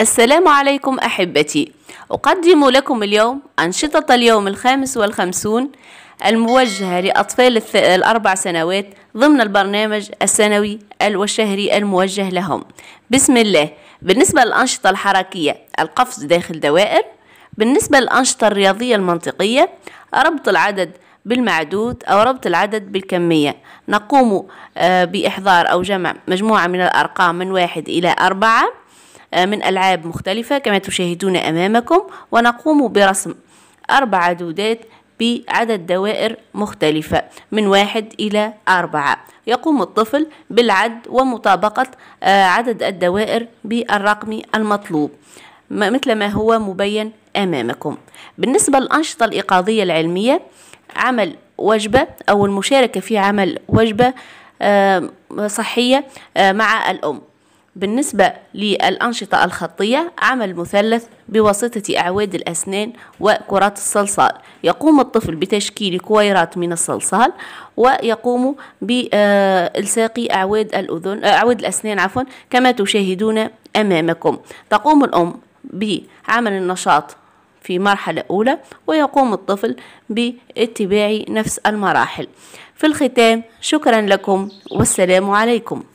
السلام عليكم أحبتي أقدم لكم اليوم أنشطة اليوم الخامس والخمسون الموجهة لأطفال الأربع سنوات ضمن البرنامج السنوي والشهري الموجه لهم بسم الله بالنسبة للأنشطة الحركية القفز داخل دوائر بالنسبة للأنشطة الرياضية المنطقية ربط العدد بالمعدود أو ربط العدد بالكمية نقوم آه، بإحضار أو جمع مجموعة من الأرقام من واحد إلى أربعة من ألعاب مختلفة كما تشاهدون أمامكم ونقوم برسم أربع دودات بعدد دوائر مختلفة من واحد إلى أربعة يقوم الطفل بالعد ومطابقة آه، عدد الدوائر بالرقم المطلوب مثل ما هو مبين أمامكم بالنسبة للأنشطة الإيقاظية العلمية عمل وجبة أو المشاركة في عمل وجبة آه، صحية آه، مع الأم بالنسبة للأنشطة الخطية عمل مثلث بواسطة أعواد الأسنان وكرات الصلصال يقوم الطفل بتشكيل كويرات من الصلصال ويقوم بإلساق أعواد الأذن أعواد الأسنان عفوا كما تشاهدون أمامكم تقوم الأم بعمل النشاط في مرحلة أولى ويقوم الطفل باتباع نفس المراحل في الختام شكرا لكم والسلام عليكم